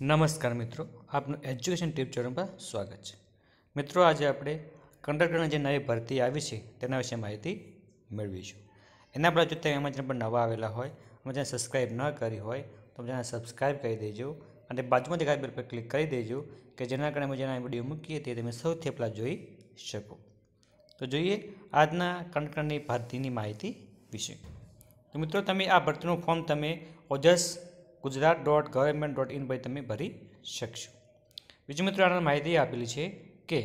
નમસ્કાર મિત્રો આપનું એજ્યુકેશન ટીપ ચેનલમાં સ્વાગત છે મિત્રો આજે આપણે કંડક્ટરની જે નવી ભરતી આવી છે તેના વિશે માહિતી મેળવીશું એના પહેલાં જો તમે અમારા પણ નવા આવેલા હોય અમે જ્યાં સબસ્ક્રાઈબ ન કરી હોય તો ચેનલ સબસ્ક્રાઈબ કરી દેજો અને બાજુમાં દેખાય બેલ પર ક્લિક કરી દેજો કે જેના કારણે અમે જેના વિડીયો મૂકીએ તે તમે સૌથી પહેલાં જોઈ શકો તો જોઈએ આજના કંડક્ટરની ભરતીની માહિતી વિશે તો મિત્રો તમે આ ભરતીનું ફોર્મ તમે Ojas Gujarat dot government dot in પર તમે ભરી શકશો બીજું મિત્રો આના માહિતી આપેલી છે કે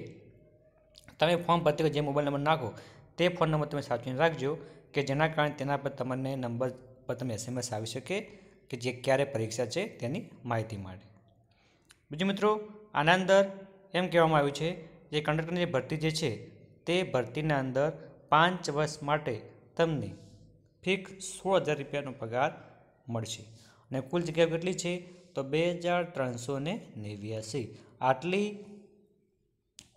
તમે ફોર્મ ભરતી જે મોબાઈલ નંબર નાખો તે ફોન નંબર તમે સાચવીને રાખજો કે જેના કારણે તેના પર તમને નંબર પર તમે એસએમએસ આવી શકે કે જે ક્યારે પરીક્ષા છે તેની માહિતી માટે બીજું મિત્રો આના અંદર એમ કહેવામાં આવ્યું છે જે કંડક્ટરની ભરતી જે છે તે ભરતીના અંદર પાંચ વર્ષ માટે તમને ફીક સોળ હજાર રૂપિયાનો પગાર મળશે ને કુલ જગ્યાઓ કેટલી છે તો બે હજાર ત્રણસો ને નેવ્યાસી આટલી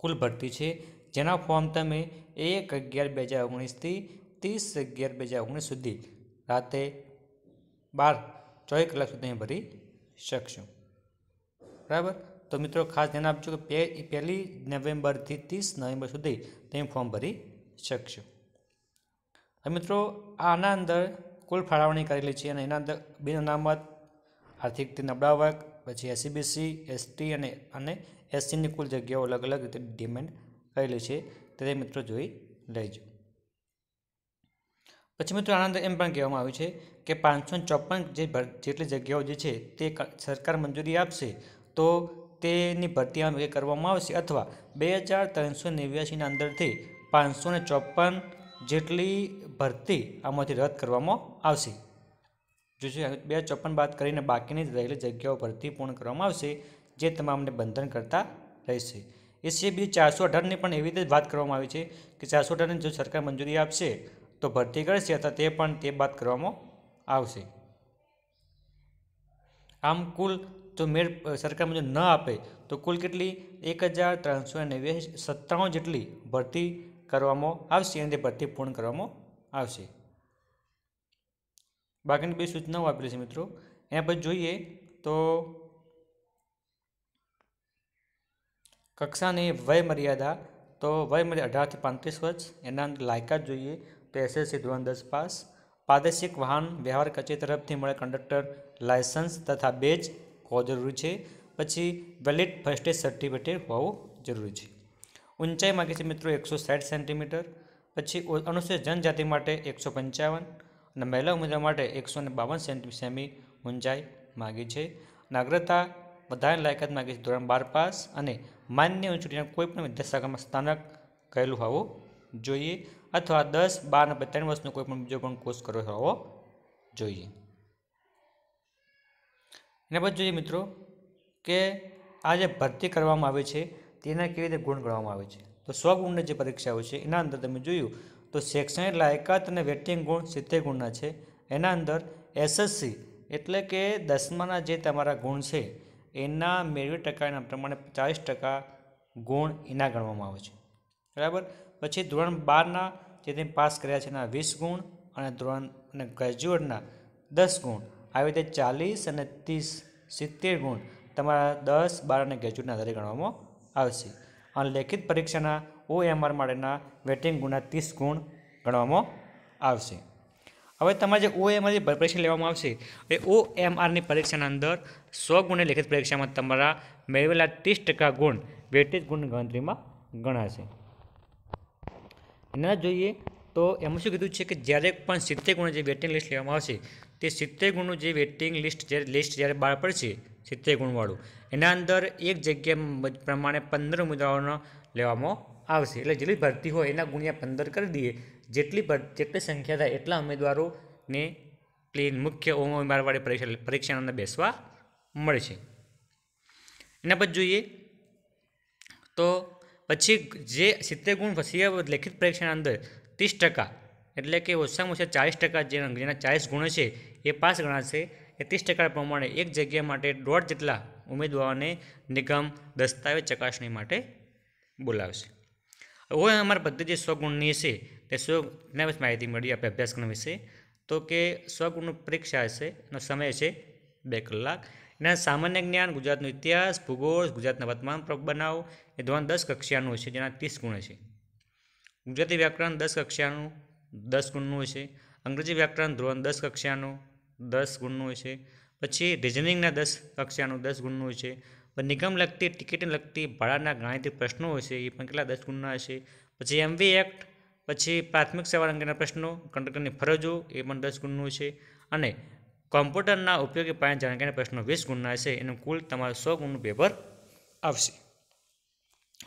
કુલ ભરતી છે જેના ફોર્મ તમે એક અગિયાર બે હજાર ઓગણીસથી ત્રીસ અગિયાર બે હજાર ઓગણીસ સુધી રાતે બાર ચોવીસ કલાક સુધી ભરી શકશો બરાબર તો મિત્રો ખાસ ધ્યાન આપજો કે પહેલી નવેમ્બરથી ત્રીસ નવેમ્બર સુધી તમે ફોર્મ ભરી શકશો મિત્રો આના અંદર કુલ ફાળવણી કરેલી છે અને એના અંદર બિન અનામત આર્થિક રીતે નબળા વર્ગ પછી એસસીબીસી એસટી e અને અને એસસીની કુલ જગ્યાઓ અલગ અલગ રીતે ડિમેન્ડ કરેલી છે તે મિત્રો જોઈ લેજો પછી મિત્રો આનંદ એમ પણ કહેવામાં આવ્યું છે કે પાંચસો ચોપન જે જેટલી જગ્યાઓ જે છે તે સરકાર મંજૂરી આપશે તો તેની ભરતીમાં એ કરવામાં આવશે અથવા બે હજાર ત્રણસો નેવ્યાસીના અંદરથી પાંચસો ને ચોપન જેટલી ભરતી આમાંથી રદ કરવામાં આવશે જોશે બે ચોપન બાદ કરીને બાકીની રહેલી જગ્યાઓ ભરતી પૂર્ણ કરવામાં આવશે જે તમામને બંધન કરતા રહેશે એ બી ચારસો અઢારની પણ એવી રીતે વાત કરવામાં આવી છે કે ચારસો અઢારની જો સરકાર મંજૂરી આપશે તો ભરતી કરશે અથવા તે પણ તે બાદ કરવામાં આવશે આમ કુલ જો મેળ સરકાર મંજૂરી ન આપે તો કુલ કેટલી એક હજાર ત્રણસો નેવ્યાસી સત્તાણું જેટલી ભરતી કરવામાં આવશે અને તે ભરતી પૂર્ણ કરવામાં આવશે બાકીની બે સૂચનાઓ આપેલી છે મિત્રો એના પછી જોઈએ તો કક્ષાની વય મર્યાદા તો વય મર્યાદા અઢારથી પાંત્રીસ વર્ષ એના લાયકાત જોઈએ તો એસએસસી ધોરણ દસ પાસ પ્રાદેશિક વાહન વ્યવહાર કચેરી તરફથી મળે કંડક્ટર લાયસન્સ તથા બેજ હોવો જરૂરી છે પછી વેલિડ ફર્સ્ટ એડ સર્ટિફિકેટ હોવું જરૂરી છે ઊંચાઈ માગે છે મિત્રો એકસો સાઠ સેન્ટીમીટર પછી અનુસૂચિત જનજાતિ માટે એકસો પંચાવન અને મહિલા ઉમેદવાર માટે એકસો ને બાવન સેમી ઊંચાઈ માગી છે નાગરિકતા વધારાની લાયકાત માગી છે ધોરણ બાર પાસ અને માન્ય ચૂંટણીના કોઈપણ વિદ્યાશાખામાં સ્થાનક કહેલું હોવું જોઈએ અથવા દસ બાર અને ત્રણ વર્ષનો કોઈપણ બીજો પણ કોર્સ કર્યો હોવો જોઈએ એના પછી જોઈએ મિત્રો કે આ જે ભરતી કરવામાં આવે છે તેના કેવી રીતે ગુણ ગણવામાં આવે છે તો સ્વગુણની જે પરીક્ષાઓ છે એના અંદર તમે જોયું તો શૈક્ષણિક લાયકાત અને વેટિંગ ગુણ સિત્તેર ગુણના છે એના અંદર એસએસસી એટલે કે દસમાના જે તમારા ગુણ છે એના મેળવી ટકા એના પ્રમાણે ચાલીસ ટકા ગુણ એના ગણવામાં આવે છે બરાબર પછી ધોરણ બારના જે તેમ પાસ કર્યા છે એના વીસ ગુણ અને ધોરણ અને ગ્રેજ્યુએટના દસ ગુણ આવી રીતે ચાલીસ અને ત્રીસ સિત્તેર ગુણ તમારા દસ બાર અને ગ્રેજ્યુએટના આધારે ગણવામાં આવશે અને લેખિત પરીક્ષાના ઓ ઓએમઆર માટેના વેટિંગ ગુણના ત્રીસ ગુણ ગણવામાં આવશે હવે તમારે જે ઓ ઓએમઆરની પરીક્ષા લેવામાં આવશે એ ઓ ઓએમઆરની પરીક્ષાના અંદર સો ગુણની લેખિત પરીક્ષામાં તમારા મેળવેલા ત્રીસ ટકા ગુણ વેટેજ ગુણ ગણતરીમાં ગણાશે ના જોઈએ તો એમાં શું કીધું છે કે જ્યારે પણ સિત્તેર ગુણ જે વેટિંગ લિસ્ટ લેવામાં આવશે તે સિત્તેર ગુણનું જે વેટિંગ લિસ્ટ જ્યારે લિસ્ટ જ્યારે બહાર પડશે સિત્તેર ગુણવાળું એના અંદર એક જગ્યા પ્રમાણે પંદર ઉમેદવારોનો લેવામાં આવશે એટલે જેટલી ભરતી હોય એના ગુણ્યા પંદર કરી દઈએ જેટલી જેટલી સંખ્યા થાય એટલા ઉમેદવારોને પ્લેન મુખ્ય ઉમેદવારવાળી પરીક્ષા પરીક્ષાના અંદર બેસવા મળશે એના પછી જોઈએ તો પછી જે સિત્તેર ગુણ લેખિત પરીક્ષાના અંદર ત્રીસ ટકા એટલે કે ઓછામાં ઓછા ચાલીસ ટકા જેના ચાલીસ ગુણો છે એ પાસ ગણાશે એ ત્રીસ ટકા પ્રમાણે એક જગ્યા માટે દોઢ જેટલા ઉમેદવારોને નિગમ દસ્તાવેજ ચકાસણી માટે બોલાવશે હવે અમારી પદ્ધતિ સ્વગુણની છે તે સ્વના વિશે માહિતી મળી આપણે અભ્યાસક્રમ વિશે તો કે સ્વગુણની પરીક્ષા છે એનો સમય છે બે કલાક એના સામાન્ય જ્ઞાન ગુજરાતનો ઇતિહાસ ભૂગોળ ગુજરાતના વર્તમાન બનાવ એ ધોરણ દસ કક્ષાનું છે જેના ત્રીસ ગુણ છે ગુજરાતી વ્યાકરણ દસ કક્ષાનું દસ ગુણનું છે અંગ્રેજી વ્યાકરણ ધોરણ દસ કક્ષાનું દસ ગુણનું હોય છે પછી રિઝનિંગના દસ કક્ષાનું દસ ગુણનું હોય છે નિગમ લગતી ટિકિટને લગતી ભાડાના ગાણિતિક પ્રશ્નો હોય છે એ પણ કેટલા દસ ગુણના હશે પછી એમવી એક્ટ પછી પ્રાથમિક સેવા અંગેના પ્રશ્નો કંડક્ટરની ફરજો એ પણ દસ ગુણનું છે અને કોમ્પ્યુટરના ઉપયોગી પાયા જાણકારીના પ્રશ્નો વીસ ગુણના હશે એનું કુલ તમારું સો ગુણનું પેપર આવશે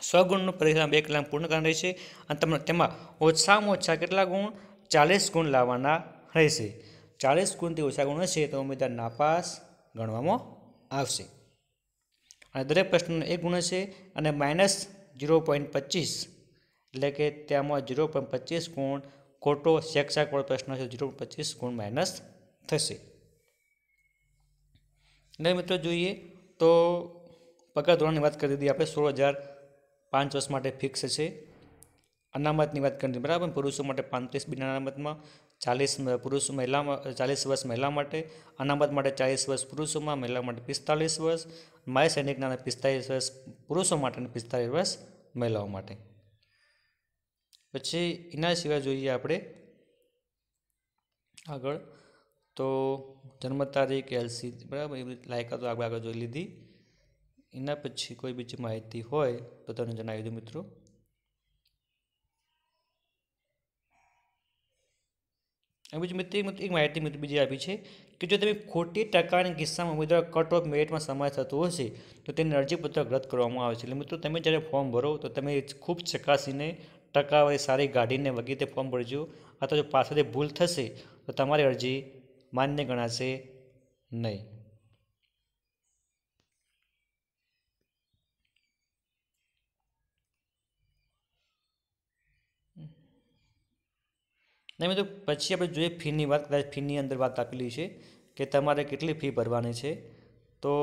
સો ગુણનું પરીક્ષા બે કલાક પૂર્ણ કરવાનું રહેશે અને તમને તેમાં ઓછામાં ઓછા કેટલા ગુણ ચાલીસ ગુણ લાવવાના રહેશે ચાલીસ ગુણથી ઓછા ગુણ હશે તો ઉમેદવાર નાપાસ ગણવામાં આવશે અને દરેક પ્રશ્નનો એક ગુણ હશે અને માઇનસ ઝીરો પોઈન્ટ પચીસ એટલે કે તેમાં જીરો પોઈન્ટ પચીસ ગુણ ખોટો શેક્ષાકવાળો પ્રશ્ન છે જીરો પોઈન્ટ પચીસ ગુણ માઇનસ થશે એટલે મિત્રો જોઈએ તો પગાર ધોરણની વાત કરી દીધી આપણે સોળ હજાર પાંચ વર્ષ માટે ફિક્સ છે અનામતની વાત કરી દીધી બરાબર પુરુષો માટે પાંત્રીસ બિન અનામતમાં ચાલીસ પુરુષ મહિલામાં ચાલીસ વર્ષ મહિલા માટે અનામત માટે ચાલીસ વર્ષ પુરુષોમાં મહિલા માટે પિસ્તાલીસ વર્ષ માય સૈનિકના પિસ્તાલીસ વર્ષ પુરુષો માટે અને પિસ્તાલીસ વર્ષ મહિલાઓ માટે પછી એના સિવાય જોઈએ આપણે આગળ તો જન્મ તારીખ એલસી બરાબર એવી લાયકાતો આગળ આગળ જોઈ લીધી એના પછી કોઈ બીજી માહિતી હોય તો તમને જણાવી દઉં મિત્રો બીજી મિત્ર એક માહિતી મિત્ર બીજી આપી છે કે જો તમે ખોટી ટકાના કિસ્સામાં ઉમેદવાર કટ ઓફ મેરિટમાં સમાવેશ થતો હશે તો તેને અરજીપત્રક રદ કરવામાં આવે છે એટલે મિત્રો તમે જ્યારે ફોર્મ ભરો તો તમે ખૂબ ચકાસીને ટકાવારી સારી કાઢીને વગેરે ફોર્મ ભરજો અથવા જો પાછળથી ભૂલ થશે તો તમારી અરજી માન્ય ગણાશે નહીં નહીં મિત્રો પછી આપણે જોઈએ ફીની વાત કદાચ ફીની અંદર વાત આપેલી છે કે તમારે કેટલી ફી ભરવાની છે તો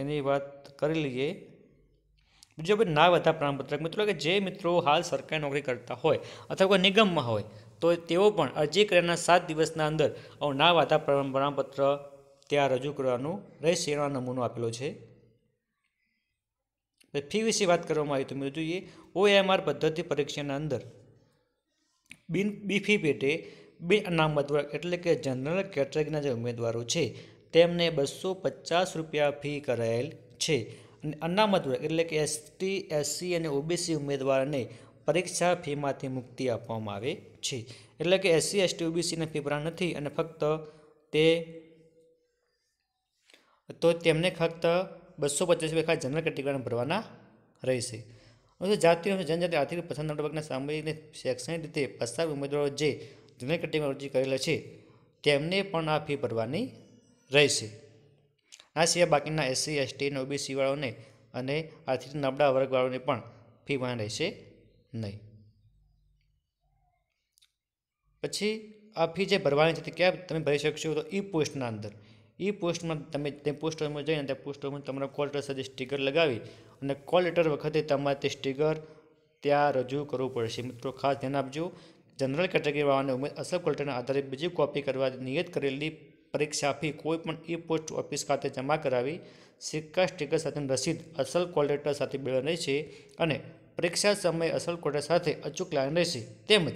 એની વાત કરી લઈએ બીજું આપણે ના વધતા પ્રમાણપત્રક મિત્રો કે જે મિત્રો હાલ સરકારી નોકરી કરતા હોય અથવા કોઈ નિગમમાં હોય તો તેઓ પણ અરજી કર્યાના સાત દિવસના અંદર ના વાતા પ્રમાણપત્ર ત્યાં રજૂ કરવાનું રહેશે એનો નમૂનો આપેલો છે ફી વિશે વાત કરવામાં આવી તો મેં જોઈએ ઓએમઆર પદ્ધતિ પરીક્ષાના અંદર બિન બીફી પેટે બે અનામત વર્ગ એટલે કે જનરલ કેટેગરીના જે ઉમેદવારો છે તેમને બસો પચાસ રૂપિયા ફી કરાયેલ છે અને અનામત વર્ગ એટલે કે એસટી એસસી અને ઓબીસી ઉમેદવારને પરીક્ષા ફીમાંથી મુક્તિ આપવામાં આવે છે એટલે કે એસસી એસટી ઓબીસીના ફી ભરવા નથી અને ફક્ત તે તો તેમને ફક્ત બસો પચાસ રૂપિયા જનરલ કેટેગરીને ભરવાના રહેશે હવે જાતિઓ અને જનજાતિ આર્થિક પસંદ વર્ગના સામાજિક શૈક્ષણિક રીતે પસાર ઉમેદવારો જે જૂની કેટેગરીમાં અરજી કરેલા છે તેમને પણ આ ફી ભરવાની રહેશે આ સિવાય બાકીના એસસી એસટી અને ઓબીસીવાળાઓને અને આર્થિક નબળા વર્ગવાળાઓને પણ ફી ભરવાની રહેશે નહીં પછી આ ફી જે ભરવાની છે તે ક્યાં તમે ભરી શકશો તો ઈ પોસ્ટના અંદર એ પોસ્ટમાં તમે તે પોસ્ટરમાં જઈને તે પોસ્ટ પોસ્ટરમાં તમારા કોલ લેટર સાથે સ્ટીકર લગાવી અને કોલ લેટર વખતે તમારે તે સ્ટીકર ત્યાં રજૂ કરવું પડશે મિત્રો ખાસ ધ્યાન આપજો જનરલ કેટેગરીવાળાને ઉમેદ અસર કોલ લેટરના આધારે બીજી કોપી કરવા નિયત કરેલી પરીક્ષા કોઈ પણ ઈ પોસ્ટ ઓફિસ ખાતે જમા કરાવી સિક્કા સ્ટીકર સાથેની રસીદ અસલ કોલ લેટર સાથે મેળવવાની છે અને પરીક્ષા સમયે અસલ કોલ સાથે અચૂક લાઈન રહેશે તેમજ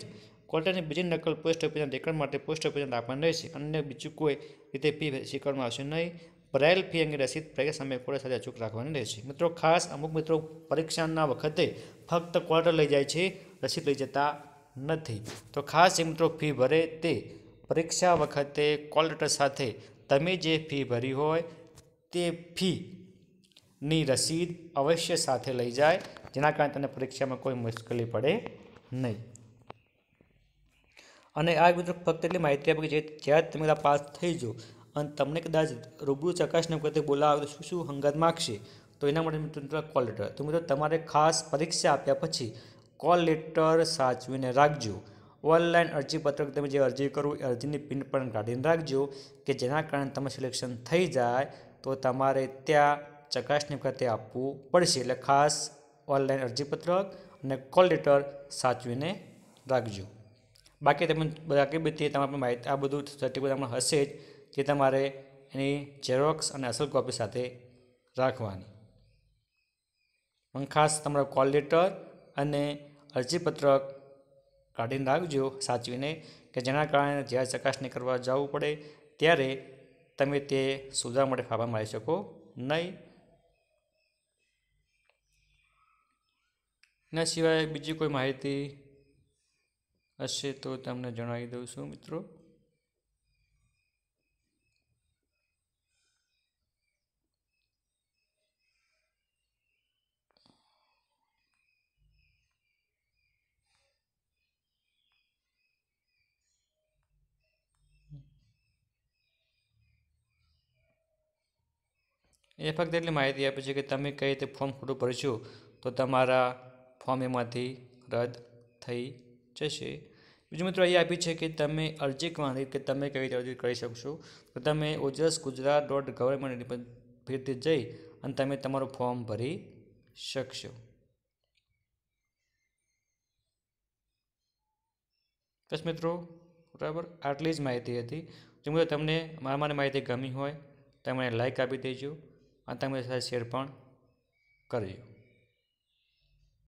કોર્ટની બીજી નકલ પોસ્ટ ઓફિસના રેકર્ડ માટે પોસ્ટ ઓફિસને આપવાની રહેશે અન્ય બીજું કોઈ રીતે ફી સ્વીકારવામાં આવશે નહીં ભરાયેલ ફી અંગે રસીદ પ્રક્રિયા સમયે કોર્ટ સાથે અચૂક રાખવાની રહેશે મિત્રો ખાસ અમુક મિત્રો પરીક્ષાના વખતે ફક્ત કોર્ટ લઈ જાય છે રસીદ લઈ જતા નથી તો ખાસ એ મિત્રો ફી ભરે તે પરીક્ષા વખતે કોલ સાથે તમે જે ફી ભરી હોય તે ફીની રસીદ અવશ્ય સાથે લઈ જાય જેના કારણે તમને પરીક્ષામાં કોઈ મુશ્કેલી પડે નહીં અને આ મિત્રો ફક્ત એટલી માહિતી આપી કે જ્યારે તમે બધા પાસ થઈ જાઓ અને તમને કદાચ રૂબરૂ ચકાસણી વખતે બોલાવે તો શું શું હંગાત માગશે તો એના માટે મિત્રો કોલ લેટર તો મિત્રો તમારે ખાસ પરીક્ષા આપ્યા પછી કોલ લેટર સાચવીને રાખજો ઓનલાઈન અરજીપત્રક તમે જે અરજી કરો એ અરજીની પ્રિન્ટ પણ કાઢીને રાખજો કે જેના કારણે તમે સિલેક્શન થઈ જાય તો તમારે ત્યાં ચકાસણી વખતે આપવું પડશે એટલે ખાસ ઓનલાઈન અરજીપત્રક અને કોલ લેટર સાચવીને રાખજો બાકી તમે બાકી બધી તમારે માહિતી આ બધું સર્ટિફિકેટ તમને હશે જ જે તમારે એની ઝેરોક્સ અને અસલ કોપી સાથે રાખવાની પણ ખાસ તમારા કોલ લેટર અને અરજીપત્રક કાઢીને રાખજો સાચવીને કે જેના કારણે જ્યારે ચકાસણી કરવા જવું પડે ત્યારે તમે તે સુધારવા માટે ફાફા મારી શકો નહીં એના સિવાય બીજી કોઈ માહિતી હશે તો તમને જણાવી દઉં છું મિત્રો એ ફક્ત એટલી માહિતી આપે છે કે તમે કઈ રીતે ફોર્મ ખોટું ભરશો તો તમારા ફોર્મ એમાંથી રદ થઈ જશે બીજું મિત્રો એ આપી છે કે તમે અરજી કરવાની કે તમે કેવી રીતે અરજી કરી શકશો તો તમે ઓજસ ગુજરાત ડોટ ગવર્મેન્ટ ફીરથી જઈ અને તમે તમારું ફોર્મ ભરી શકશો બસ મિત્રો બરાબર આટલી જ માહિતી હતી જો મિત્રો તમને મારી માહિતી ગમી હોય તમે લાઇક આપી દેજો અને તમે સાથે શેર પણ કરજો